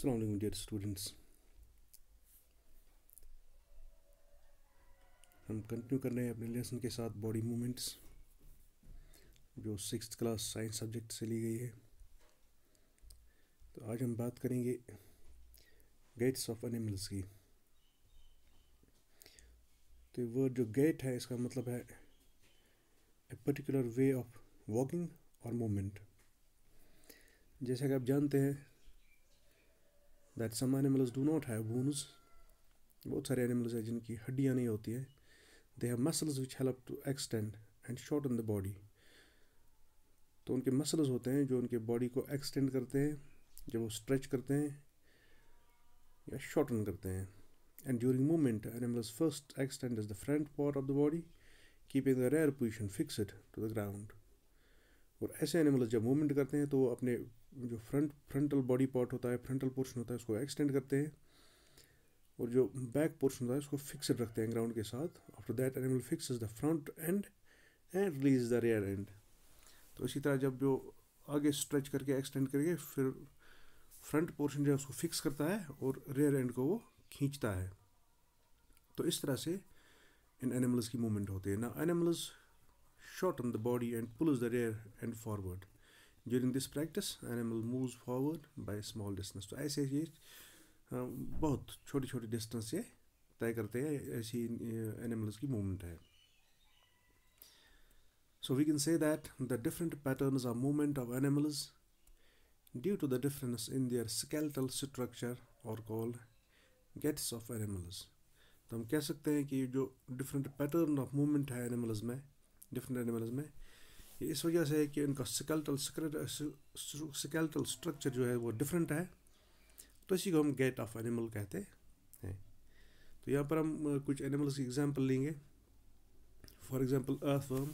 surrounding dear students हम continue कर रहे हैं अपने लेसन के साथ बॉडी मूवमेंट्स जो सिक्स क्लास साइंस सब्जेक्ट से ली गई है तो आज हम बात करेंगे गेट्स ऑफ एनिमल्स की तो वो जो गेट है इसका मतलब है a particular way of walking और मूवमेंट जैसा कि आप जानते हैं that some animals do not have bones बहुत सारे एनिमल्स हैं जिनकी हड्डियाँ नहीं होती है they have muscles which help to extend and short in the body तो उनके मसल्स होते हैं जो उनके बॉडी को एक्सटेंड करते हैं जब वो स्ट्रेच करते हैं या शॉर्टन करते हैं and during movement animals first extend is the front part of the body keeping the rear position fixed to the ground और ऐसे एनिमल्स जब मूवमेंट करते हैं तो वो अपने जो फ्रंट फ्रंटल बॉडी पार्ट होता है फ्रंटल पोर्शन होता है उसको एक्सटेंड करते हैं और जो बैक पोर्शन होता है उसको फिक्सड रखते हैं ग्राउंड के साथ after that animal fix the front end and release the rear end तो इसी तरह जब जो आगे स्ट्रेच करके एक्सटेंड करके फिर फ्रंट पोर्शन जो है उसको फिक्स करता है और रेयर एंड को वो खींचता है तो इस तरह से इन एनिमल्स की मूवमेंट होती है ना animals the body and pull is the rear end forward during this practice animal move forward by small distance तो ऐसे ये बहुत छोटी छोटी डिस्टेंस ये तय करते हैं ऐसी एनिमल्स की मूवमेंट है so we can say that the different pattern are movement of animals due to the difference in their skeletal structure और कॉल्ड गेट्स ऑफ एनिमल्स तो हम कह सकते हैं कि जो डिफरेंट पैटर्न ऑफ मूवमेंट है एनिमल्स में डिफरेंट एनिमल्स में इस वजह से है कि इनका स्केल्टल स्केल्टल स्ट्रक्चर जो है वो डिफरेंट है तो इसी को हम गेट ऑफ एनिमल कहते हैं तो यहाँ पर हम कुछ एनिमल्स की एग्ज़ाम्पल लेंगे फॉर एग्जाम्पल अर्थ वर्म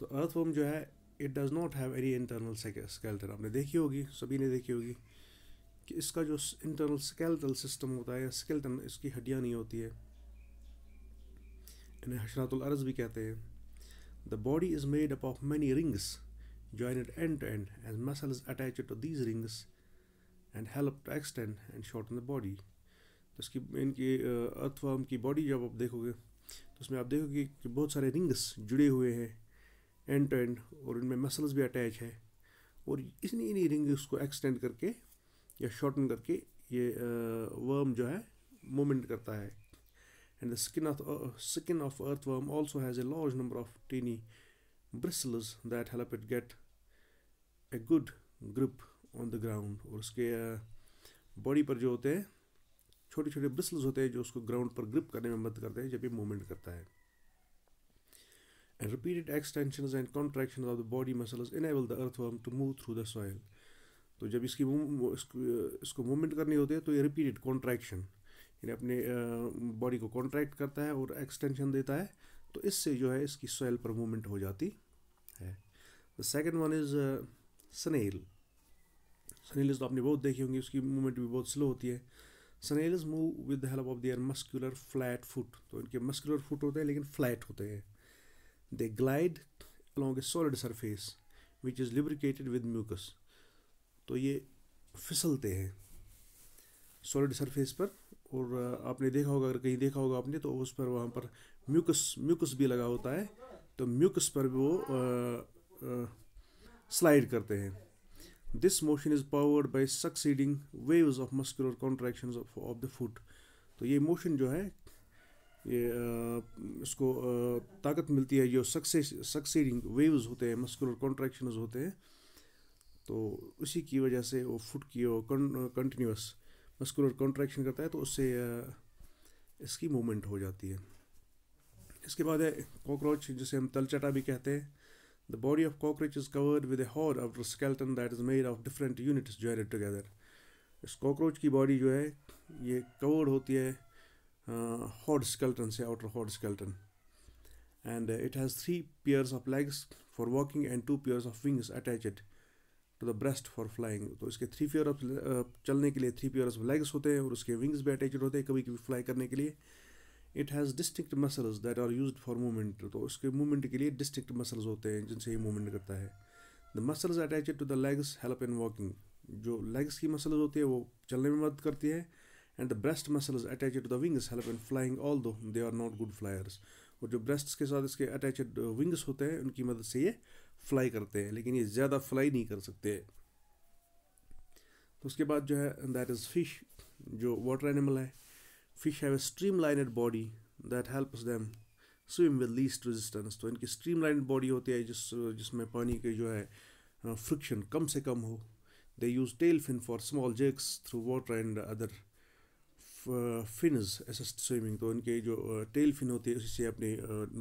तो अर्थ वर्म जो है it does not have any internal skeleton आपने देखी होगी सभी ने देखी होगी कि इसका जो इंटरनल स्केल्टल सिस्टम होता है या स्केल्टन इसकी हड्डियाँ नहीं होती है इन्हें हशरातुल अर्ज भी कहते हैं The body is made up of many rings, joined end to end as muscles attached to these rings and help to extend and shorten the body. तो इसकी इनकी अर्थवर्म की बॉडी जब आप देखोगे तो उसमें आप देखोगे कि बहुत सारे रिंग्स जुड़े हुए हैं एंड टू एंड और इनमें मसल्स भी अटैच है और इसी इन्हीं रिंग्स को एक्सटेंड करके या शॉर्टन करके ये वर्म जो है मूवमेंट करता है and the skin of, uh, skin of earthworm also has a large number of tiny bristles that help it get a good grip on the ground और उसके बॉडी uh, पर जो होते हैं छोटे छोटे ब्रिसल्स होते हैं जो उसको ग्राउंड पर ग्रिप करने में मदद करते हैं जब ये मूवमेंट करता है and repeated extension and contraction of the body muscles enable the earthworm to move through the soil तो जब इसकी इसको मूवमेंट uh, करनी होती है तो ये रिपीटेड कॉन्ट्रैक्शन यानी अपने बॉडी को कॉन्ट्रैक्ट करता है और एक्सटेंशन देता है तो इससे जो है इसकी सॉयल पर मूवमेंट हो जाती है the second one is snail snail तो आपने बहुत देखी होंगी उसकी मूवमेंट भी बहुत स्लो होती है snails move with the help of their muscular flat foot तो इनके मस्कुलर फुट होते हैं लेकिन फ्लैट होते हैं they glide along a solid surface which is lubricated with mucus तो ये फिसलते हैं सॉलिड सरफेस पर और आपने देखा होगा अगर कहीं देखा होगा आपने तो उस पर वहाँ पर म्यूकस म्यूकस भी लगा होता है तो म्यूकस पर भी वो स्लाइड करते हैं this motion is powered by succeeding waves of muscular contraction of the foot तो ये मोशन जो है ये आ, इसको आ, ताकत मिलती है जो सक्सेस सक्सीडिंग वेव्स होते हैं मस्कुलर कॉन्ट्रैक्शन होते हैं तो उसी की वजह से वो फुट की वो कंटिन्यूस मस्कुलर कॉन्ट्रैक्शन करता है तो उससे इसकी मूवमेंट हो जाती है इसके बाद है कॉकरोच जिसे हम तलचटा भी कहते हैं the body of cockroach is covered with a hard of skeleton that is made of different units joined together इस कॉकरोच की बॉडी जो है ये कवर्ड होती है हॉर्ड स्केल्टन से outer hard skeleton and it has three pairs of legs for walking and two pairs of wings attached to the breast for flying तो इसके थ्री पेयर ऑफ चलने के लिए थ्री पेयर ऑफ लेग्स होते हैं और उसके विंग्स भी अटैच होते हैं कभी कभी फ्लाई करने के लिए it has distinct muscles that are use for movement तो उसके मूवमेंट के लिए डिस्टिंक्ट मसल्स होते हैं जिनसे ये मूवमेंट करता है the muscles attach to the legs help in walking जो लेग्स की मसल्स होती है वो चलने में मदद करती है and the breast muscles attach to the wings help in flying although they are not good flyers और जो ब्रेस्ट के साथ इसके अटैच विंग्स uh, होते हैं उनकी मदद से ये फ्लाई करते हैं लेकिन ये ज़्यादा फ्लाई नहीं कर सकते तो उसके बाद जो है दैट इज़ फिश जो वाटर एनिमल है fish have a streamlined body that helps them swim with least resistance तो इनकी स्ट्रीम लाइन बॉडी होती है जिस जिसमें पानी के जो है फ्रिक्शन कम से कम हो they use tail fin for small jerks through water and other fins assist swimming तो इनके जो टेल फिन होती है उसी से अपने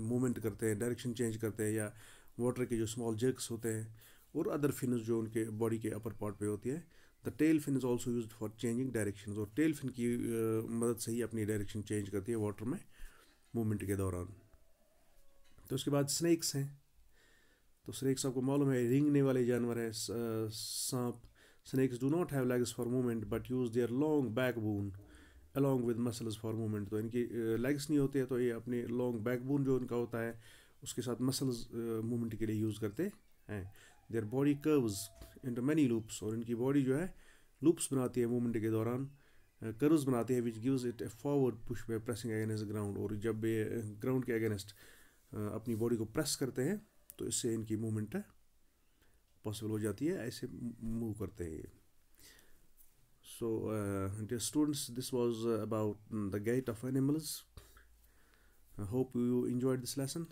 मूवमेंट करते हैं डायरेक्शन चेंज करते हैं या वाटर के जो स्मॉल जर्क्स होते हैं और अदर फिनस जो उनके बॉडी के अपर पार्ट पे होती है the tail fin is also use for changing direction और टेल फिन की मदद से ही अपनी डायरेक्शन चेंज करती है वाटर में मूवमेंट के दौरान तो उसके बाद स्नैक्स हैं तो स्नैक्स आपको मालूम है रिंगने वाले जानवर हैं सांप snakes do not have legs for movement but use their long backbone along with muscles for movement तो इनकी लेग्स नहीं होते हैं तो ये अपने लॉन्ग बैक बोन जो इनका होता है उसके साथ मसल्स मूवमेंट के लिए यूज़ करते हैं their body curves the many loops और इनकी बॉडी जो है लूप्स बनाती है मूवमेंट के दौरान कर्व्स बनाते हैं which gives it a forward push by pressing against ground और जब ये ग्राउंड के अगेंस्ट अपनी बॉडी को प्रेस करते हैं तो इससे इनकी मूवमेंट पॉसिबल हो जाती है ऐसे मूव करते हैं ये so uh, students this was about the gait of animals of animals i hope you